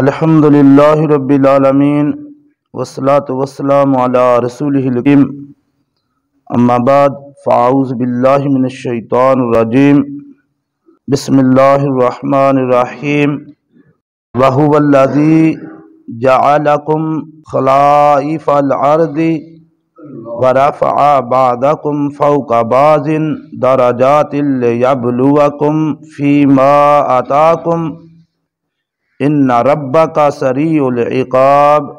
अल्हम्दुलिल्लाह रब्बिल आलमीन वसलात वसलाम अला रसूलिहिलकिम अम्माबाद फ़ाउज़ बिल्लाहि मिनश शैतानिर रजीम बिस्मिल्लाहिर्रहमानिर्रहीम वहुवल्लज़ी जअलकुम खलाइफल अर्दि व रफ़अ बअदकुम बाज़िन दरजातिल लियब्लुवकुम फ़ीमा अताकुम इन रब का सरीक़ाब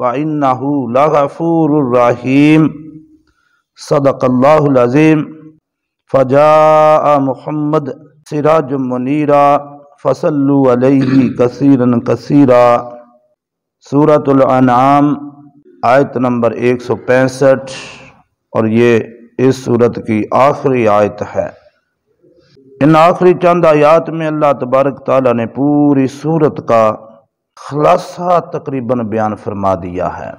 व इन्नाफ़ूररहीम सदक़ल्लाज़ीम फ़जा मुहमद सिरा जुमनीरा फसल अलैहि कसीरन कसीरा आयत नंबर एक सौ पैंसठ और ये इस सूरत की आखिरी आयत है इन आखिरी चंद आयात में अल्लाह तबारक तला ने पूरी सूरत का खुलासा तकरीबन बयान फरमा दिया है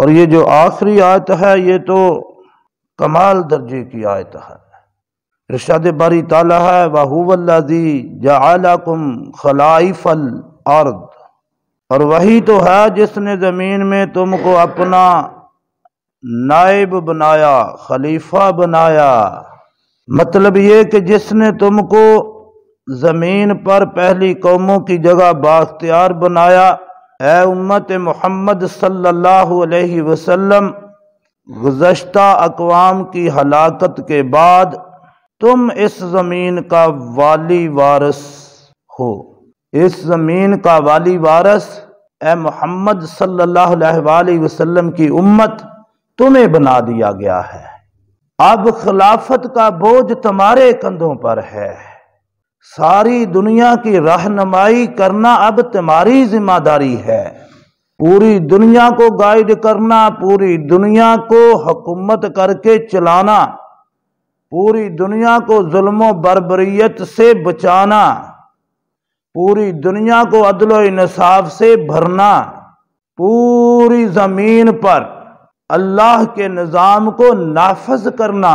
और ये जो आखिरी आयत है ये तो कमाल दर्जे की आयत है रिशाद बारी ताला है वाहूवल्लाजी जाकुम खलाइफल अर्द और वही तो है जिसने ज़मीन में तुमको अपना नायब बनाया खलीफा बनाया मतलब ये कि जिसने तुमको ज़मीन पर पहली कौमों की जगह बाख्तियार बनाया है उम्मत मोहम्मद सल्लल्लाहु अलैहि वसल्लम गुज्त अकवाम की हलाकत के बाद तुम इस ज़मीन का वाली वारस हो इस ज़मीन का वाली वारस ए मोहम्मद सल्लल्लाहु अलैहि वसल्लम की उम्मत तुम्हें बना दिया गया है अब खिलाफत का बोझ तुम्हारे कंधों पर है सारी दुनिया की रहनुमाई करना अब तुम्हारी जिम्मेदारी है पूरी दुनिया को गाइड करना पूरी दुनिया को हुकूमत करके चलाना पूरी दुनिया को जुल्मो बरबरीत से बचाना पूरी दुनिया को अदलो इंसाफ से भरना पूरी ज़मीन पर अल्लाह के निज़ाम को नाफज करना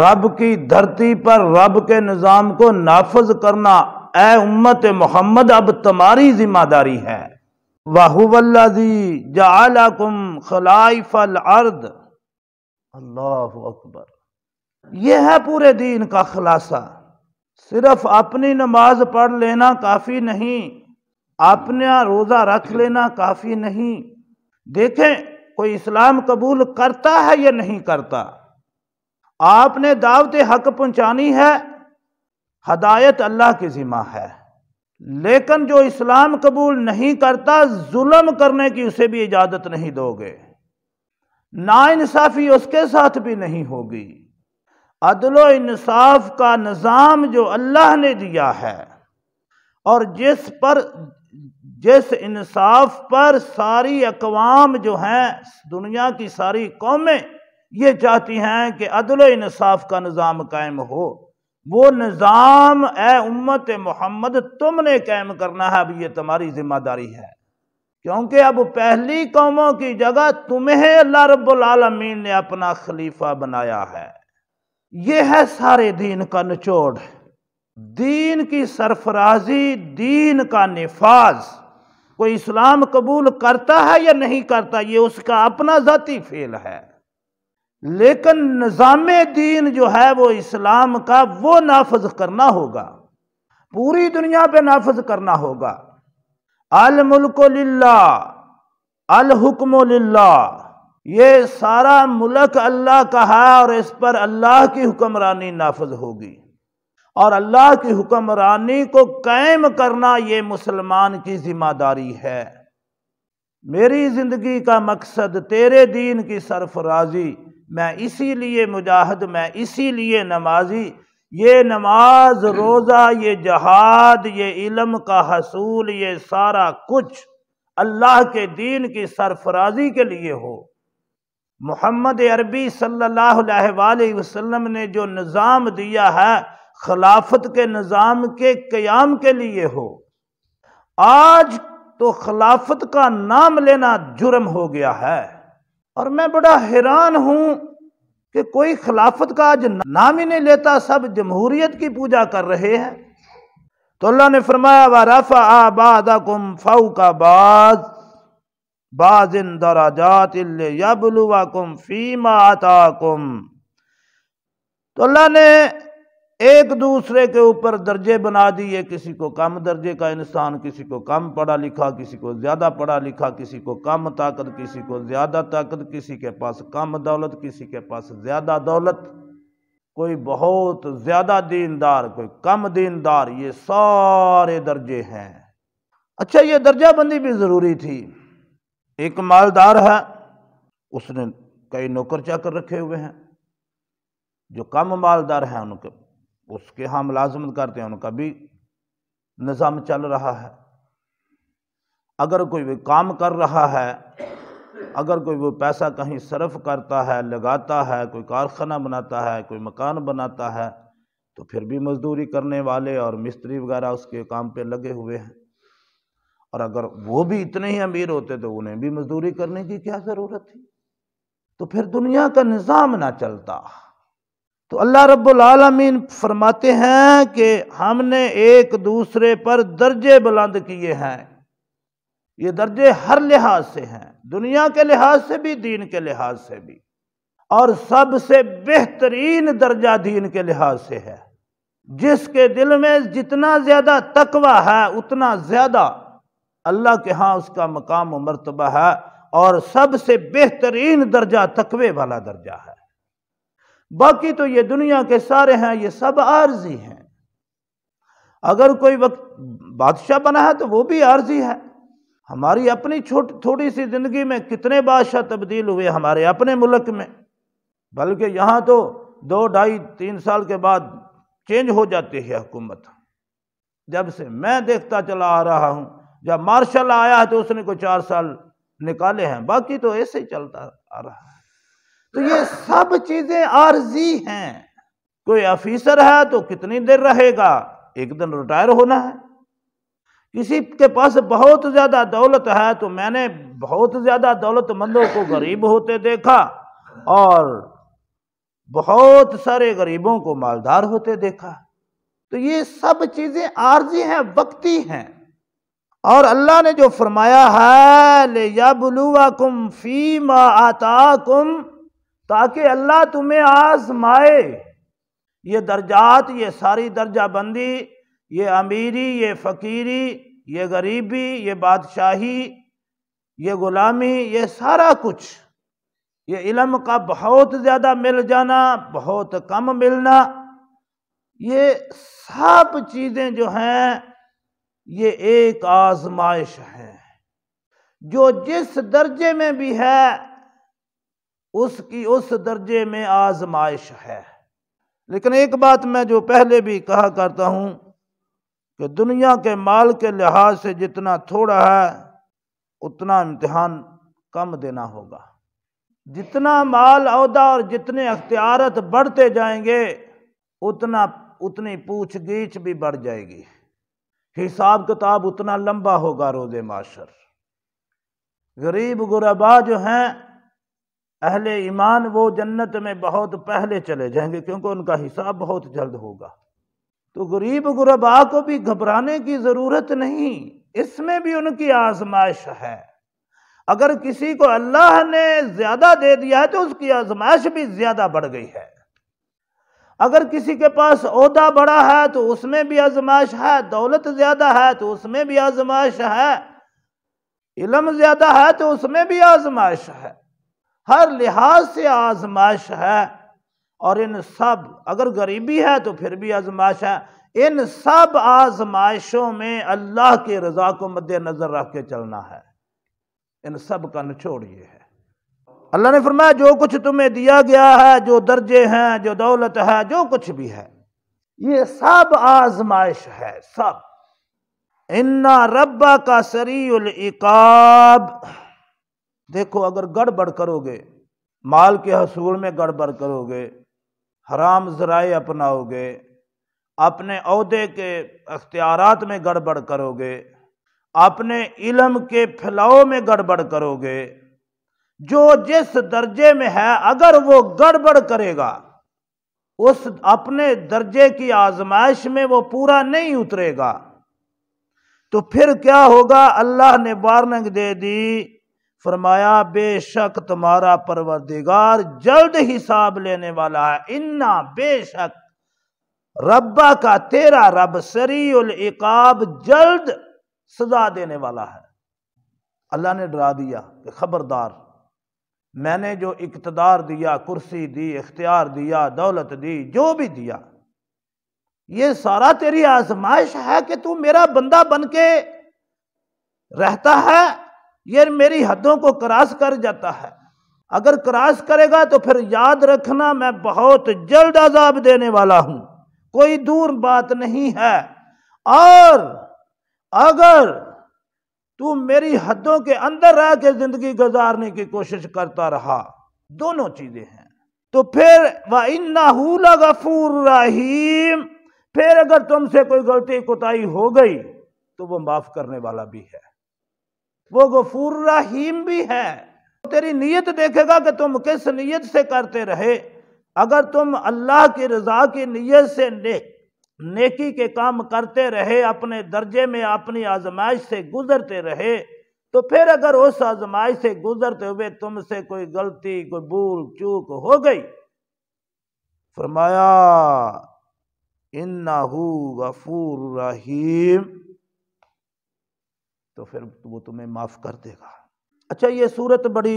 रब की धरती पर रब के निज़ाम को नाफज करना ए उम्मत मोहम्मद अब तुम्हारी जिम्मेदारी है वाहुवल्लाजी जाकुम खलाइफल अर्द अल्लाह अकबर यह है पूरे दीन का खुलासा सिर्फ अपनी नमाज पढ़ लेना काफ़ी नहीं अपना रोज़ा रख लेना काफ़ी नहीं देखें कोई इस्लाम कबूल करता है या नहीं करता आपने दावत हक पहुंचानी है हदायत अल्लाह की ज़िम्मा है लेकिन जो इस्लाम कबूल नहीं करता जुल्म करने की उसे भी इजाज़त नहीं दोगे इंसाफी उसके साथ भी नहीं होगी अदलो इंसाफ का निज़ाम जो अल्लाह ने दिया है और जिस पर जिस इंसाफ पर सारी अकवाम जो हैं दुनिया की सारी कौमें ये चाहती हैं कि अदल इंसाफ का निज़ाम कायम हो वो निज़ाम ए उम्मत मोहम्मद तुमने कायम करना है अब ये तुम्हारी जिम्मेदारी है क्योंकि अब पहली कौमों की जगह तुम्हें अल्लाह रबालमीन ने अपना खलीफा बनाया है यह है सारे दीन का निचोड़ दीन की सरफराजी दीन का नफाज कोई इस्लाम कबूल करता है या नहीं करता ये उसका अपना ज़ाती फेल है लेकिन निज़ाम दीन जो है वो इस्लाम का वो नाफज करना होगा पूरी दुनिया पे नाफज करना होगा अल मुल्क लिल्ला अल हुक्म लिल्ला ये सारा मुल्क अल्लाह का है और इस पर अल्लाह की हुक्मरानी नाफज होगी और अल्लाह की हुक्मरानी को कायम करना ये मुसलमान की जिम्मेदारी है मेरी ज़िंदगी का मकसद तेरे दीन की सरफराजी मैं इसीलिए मुजाहद मैं इसीलिए नमाजी ये नमाज रोज़ा ये जहाद ये इलम का हसूल ये सारा कुछ अल्लाह के दीन की सरफराजी के लिए हो मोहम्मद अरबी सल्लल्लाहु अलैहि वसल्लम ने जो निज़ाम दिया है खिलाफत के निज़ाम के क्याम के लिए हो आज तो खिलाफत का नाम लेना जुर्म हो गया है और मैं बड़ा हैरान हूं कि कोई खिलाफत का आज नाम ही नहीं लेता सब जमहूरियत की पूजा कर रहे हैं तो अल्लाह ने फरमाया वारफा आबादकुम फाऊ का बाज बाजिन दराजात यबलुवाकुम फीमा आताकुम तो अल्लाह ने एक दूसरे के ऊपर दर्जे बना दिए किसी को कम दर्जे का इंसान किसी को कम पढ़ा लिखा किसी को ज़्यादा पढ़ा लिखा किसी को कम ताकत किसी को ज़्यादा ताकत किसी के पास कम दौलत किसी के पास ज़्यादा दौलत कोई बहुत ज़्यादा दीनदार कोई कम दीनदार ये सारे दर्जे हैं अच्छा ये दर्जाबंदी भी ज़रूरी थी एक मालदार है उसने कई नौकर चाकर रखे हुए हैं जो कम मालदार हैं उनके उसके हम हाँ मुलाजमत करते हैं उनका भी निज़ाम चल रहा है अगर कोई वो काम कर रहा है अगर कोई वो पैसा कहीं सरफ करता है लगाता है कोई कारखाना बनाता है कोई मकान बनाता है तो फिर भी मज़दूरी करने वाले और मिस्त्री वगैरह उसके काम पे लगे हुए हैं और अगर वो भी इतने ही अमीर होते तो उन्हें भी मज़दूरी करने की क्या ज़रूरत थी तो फिर दुनिया का निज़ाम ना चलता तो अल्लाह रब्बुलमीन फरमाते हैं कि हमने एक दूसरे पर दर्जे बुलंद किए हैं ये दर्जे हर लिहाज से हैं दुनिया के लिहाज से भी दीन के लिहाज से भी और सबसे बेहतरीन दर्जा दीन के लिहाज से है जिसके दिल में जितना ज़्यादा तकवा है उतना ज़्यादा अल्लाह के हाँ उसका मकाम व मरतबा है और सबसे बेहतरीन दर्जा तकवे वाला दर्जा है बाकी तो ये दुनिया के सारे हैं ये सब आर्जी हैं अगर कोई वक्त बादशाह बना है तो वो भी आर्जी है हमारी अपनी छोटी थोड़ी सी ज़िंदगी में कितने बादशाह तब्दील हुए हमारे अपने मुल्क में बल्कि यहाँ तो दो ढाई तीन साल के बाद चेंज हो जाती है हुकूमत जब से मैं देखता चला आ रहा हूँ जब मार्शल आया है तो उसने को चार साल निकाले हैं बाकी तो ऐसे ही चलता आ रहा है तो ये सब चीजें आरजी हैं कोई ऑफिसर है तो कितनी देर रहेगा एक दिन रिटायर होना है किसी के पास बहुत ज्यादा दौलत है तो मैंने बहुत ज्यादा दौलतमंदों को गरीब होते देखा और बहुत सारे गरीबों को मालदार होते देखा तो ये सब चीजें आरजी हैं वक्ती हैं और अल्लाह ने जो फरमाया है ले या बुलुआ कुम मा आता कुम ताकि अल्लाह तुम्हें आजमाए ये दर्जात ये सारी दर्जा बंदी ये अमीरी ये फ़कीरी ये गरीबी ये बादशाही ये ग़ुलामी ये सारा कुछ ये इलम का बहुत ज़्यादा मिल जाना बहुत कम मिलना ये सब चीज़ें जो हैं ये एक आजमाइश है जो जिस दर्जे में भी है उसकी उस दर्जे में आजमाइश है लेकिन एक बात मैं जो पहले भी कहा करता हूँ कि दुनिया के माल के लिहाज से जितना थोड़ा है उतना इम्तहान कम देना होगा जितना माल अहदा और जितने अख्तियारत बढ़ते जाएंगे उतना उतनी पूछ भी बढ़ जाएगी हिसाब किताब उतना लंबा होगा रोजे माशर गरीब गुरबा जो हैं अहल ईमान वो जन्नत में बहुत पहले चले जाएंगे क्योंकि उनका हिसाब बहुत जल्द होगा तो गरीब गुरबा को भी घबराने की ज़रूरत नहीं इसमें भी उनकी आजमाइश है अगर किसी को अल्लाह ने ज़्यादा दे दिया है तो उसकी आजमाइश भी ज़्यादा बढ़ गई है अगर किसी के पास अहदा बड़ा है तो उसमें भी आजमाइश है दौलत ज़्यादा है तो उसमें भी आजमाइश है इलम ज़्यादा है तो उसमें भी आजमाइश है हर लिहाज से आजमाइश है और इन सब अगर गरीबी है तो फिर भी आजमाइश है इन सब आजमाइशों में अल्लाह की रजा को मद्देनजर रख के चलना है इन सब का निचोड़ ये है अल्लाह ने फरमाया जो कुछ तुम्हें दिया गया है जो दर्जे हैं जो दौलत है जो कुछ भी है ये सब आजमाइश है सब इन्ना रब्बा का इकाब देखो अगर गड़बड़ करोगे माल के हसूल में गड़बड़ करोगे हराम जराए अपनाओगे अपने अहदे के अख्तियार में गड़बड़ करोगे अपने इलम के फैलाओ में गड़बड़ करोगे जो जिस दर्जे में है अगर वो गड़बड़ करेगा उस अपने दर्जे की आजमाइश में वो पूरा नहीं उतरेगा तो फिर क्या होगा अल्लाह ने वार्निंग दे दी फरमाया बेशक तुम्हारा परवरदिगार जल्द हिसाब लेने वाला है इन्ना बेशक रब्बा का तेरा रब सरील इकाब जल्द सजा देने वाला है अल्लाह ने डरा दिया कि खबरदार मैंने जो इकतदार दिया कुर्सी दी इख्तियार दिया दौलत दी जो भी दिया ये सारा तेरी आजमाइश है कि तू मेरा बंदा बन के रहता है ये मेरी हदों को क्रॉस कर जाता है अगर क्रॉस करेगा तो फिर याद रखना मैं बहुत जल्द अजाब देने वाला हूं कोई दूर बात नहीं है और अगर तू मेरी हदों के अंदर रह के जिंदगी गुजारने की कोशिश करता रहा दोनों चीजें हैं तो फिर वह इन्ना गफूर रहीम फिर अगर तुमसे कोई गलती कोताही हो गई तो वो माफ करने वाला भी है वो गफूर रहीम भी है तो तेरी नीयत देखेगा कि तुम किस नीयत से करते रहे अगर तुम अल्लाह की रजा की नीयत से ने, नेकी के काम करते रहे अपने दर्जे में अपनी आजमाइश से गुजरते रहे तो फिर अगर उस आजमाइश से गुजरते हुए तुमसे कोई गलती कोई भूल चूक हो गई फरमाया इन्ना गफूर रहीम तो फिर वो तुम्हें माफ़ कर देगा अच्छा ये सूरत बड़ी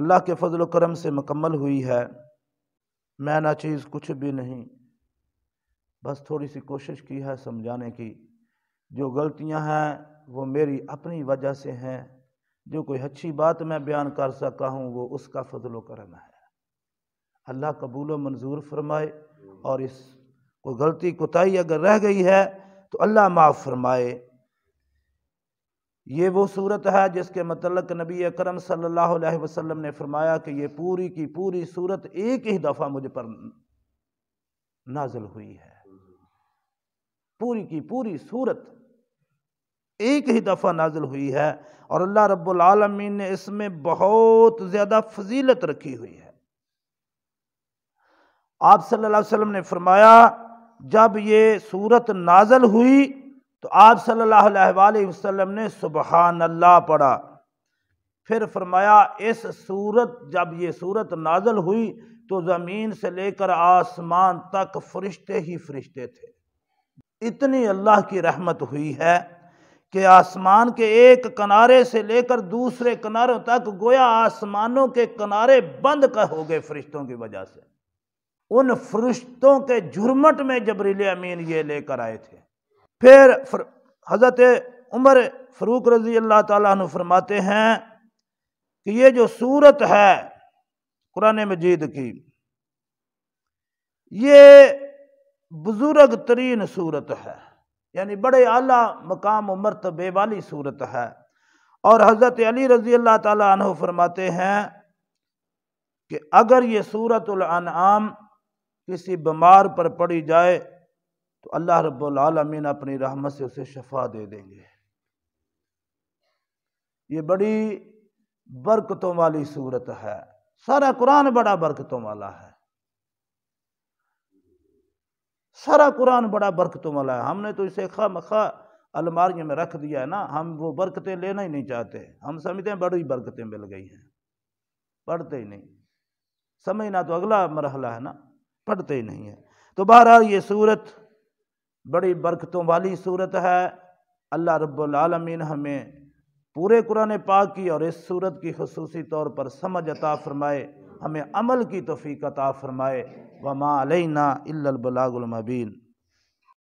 अल्लाह के फजल करम से मकम्मल हुई है मैं ना चीज़ कुछ भी नहीं बस थोड़ी सी कोशिश की है समझाने की जो गलतियां हैं वो मेरी अपनी वजह से हैं जो कोई अच्छी बात मैं बयान कर सका हूँ वो उसका फजल करम है अल्लाह कबूल मंजूर फरमाए और इस कोई गलती कोताही अगर रह गई है तो अल्लाह माफ़ फरमाए ये वो सूरत है जिसके मतलब नबी अकरम सल्लल्लाहु अलैहि वसल्लम ने फरमाया कि ये पूरी की पूरी सूरत एक ही दफ़ा मुझ पर नाजल हुई है पूरी की पूरी सूरत एक ही दफ़ा नाजल हुई है और अल्लाह रब्बुल आलमीन ने इसमें बहुत ज़्यादा फजीलत रखी हुई है आप सल्लल्लाहु अलैहि वसल्लम ने फरमाया जब ये सूरत नाजल हुई तो आप सल्लल्लाहु अलैहि वसल्लम ने सुबहान अल्लाह पढ़ा फिर फरमाया इस सूरत जब ये सूरत नाजल हुई तो ज़मीन से लेकर आसमान तक फरिश्ते ही फरिश्ते थे इतनी अल्लाह की रहमत हुई है कि आसमान के एक किनारे से लेकर दूसरे किनारों तक गोया आसमानों के किनारे बंद कर हो गए फरिश्तों की वजह से उन फरिश्तों के झुरमट में जबरील अमीन ये लेकर आए थे फिर हज़रत उमर फ़रूक रज़ी अल्लाह ताली फरमाते हैं कि ये जो सूरत है कुरान मजीद की ये बुज़ुर्ग तरीन सूरत है यानी बड़े आला मकाम मरतबे वाली सूरत है और हज़रत अली रज़ी अल्लाह तु फरमाते हैं कि अगर ये सूरत आम किसी बीमार पर पड़ी जाए तो अल्लाह रबीन अपनी रहमत से उसे शफा दे देंगे ये बड़ी बरकतों वाली सूरत है सारा कुरान बड़ा बरकतों वाला है सारा कुरान बड़ा बरकतों वाला है हमने तो इसे खा मखा अलमारी में रख दिया है ना हम वो बरकतें लेना ही नहीं चाहते हम समझते हैं बड़ी बरकतें मिल गई हैं पढ़ते ही नहीं समझना तो अगला मरहला है ना पढ़ते ही नहीं है तो बहरहाल ये सूरत बड़ी बरकतों वाली सूरत है अल्लाह रब्बुलमीन हमें पूरे कुरान पाक की और इस सूरत की खसूसी तौर पर समझ अता फ़रमाए हमें अमल की तोफ़ी अता फ़रमाए वमा अलैना इल्लबलागुलमबीन